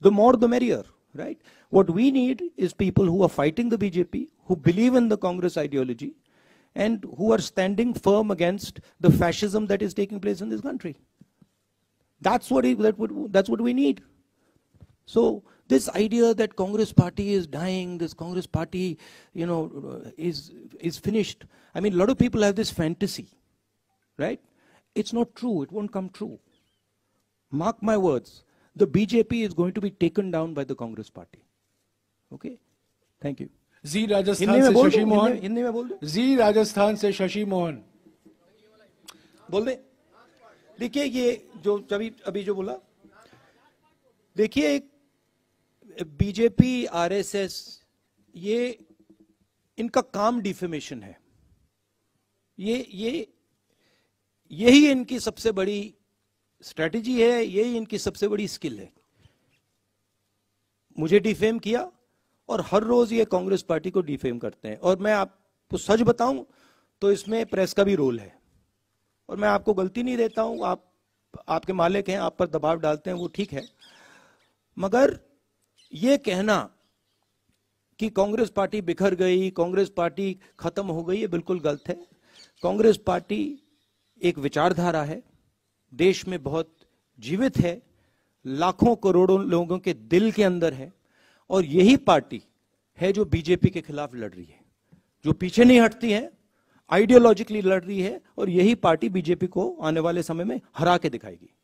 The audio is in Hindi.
the more the merrier, right? What we need is people who are fighting the BJP, who believe in the Congress ideology, and who are standing firm against the fascism that is taking place in this country. That's what, it, that would, that's what we need. So this idea that Congress party is dying, this Congress party, you know, is, is finished. I mean, a lot of people have this fantasy, right? It's not true. It won't come true. Mark my words. the BJP is going to be taken down by the Congress party. Okay? Thank you. जी राजस्थान से शशि मोहन हिंदी में बोल दो जी राजस्थान से शशि मोहन बोल दे देखिए ये जो अभी अभी जो बोला देखिए बीजेपी आरएसएस ये इनका काम डिफेमेशन है ये ये यही इनकी सबसे बड़ी स्ट्रेटेजी है यही इनकी सबसे बड़ी स्किल है मुझे डिफेम किया और हर रोज ये कांग्रेस पार्टी को डिफेम करते हैं और मैं आपको सच बताऊं तो इसमें प्रेस का भी रोल है और मैं आपको गलती नहीं देता हूं आप आपके मालिक हैं आप पर दबाव डालते हैं वो ठीक है मगर ये कहना कि कांग्रेस पार्टी बिखर गई कांग्रेस पार्टी खत्म हो गई ये बिल्कुल गलत है कांग्रेस पार्टी एक विचारधारा है देश में बहुत जीवित है लाखों करोड़ों लोगों के दिल के अंदर है और यही पार्टी है जो बीजेपी के खिलाफ लड़ रही है जो पीछे नहीं हटती है आइडियोलॉजिकली लड़ रही है और यही पार्टी बीजेपी को आने वाले समय में हरा के दिखाएगी